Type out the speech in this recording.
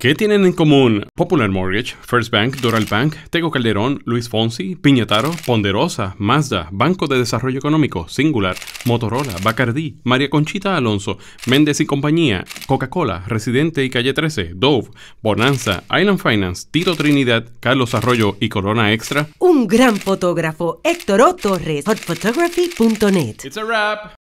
¿Qué tienen en común Popular Mortgage, First Bank, Doral Bank, Tego Calderón, Luis Fonsi, Piñataro, Ponderosa, Mazda, Banco de Desarrollo Económico, Singular, Motorola, Bacardí, María Conchita Alonso, Méndez y Compañía, Coca-Cola, Residente y Calle 13, Dove, Bonanza, Island Finance, Tito Trinidad, Carlos Arroyo y Corona Extra? Un gran fotógrafo, Héctor O. Torres, hotphotography.net. It's a wrap.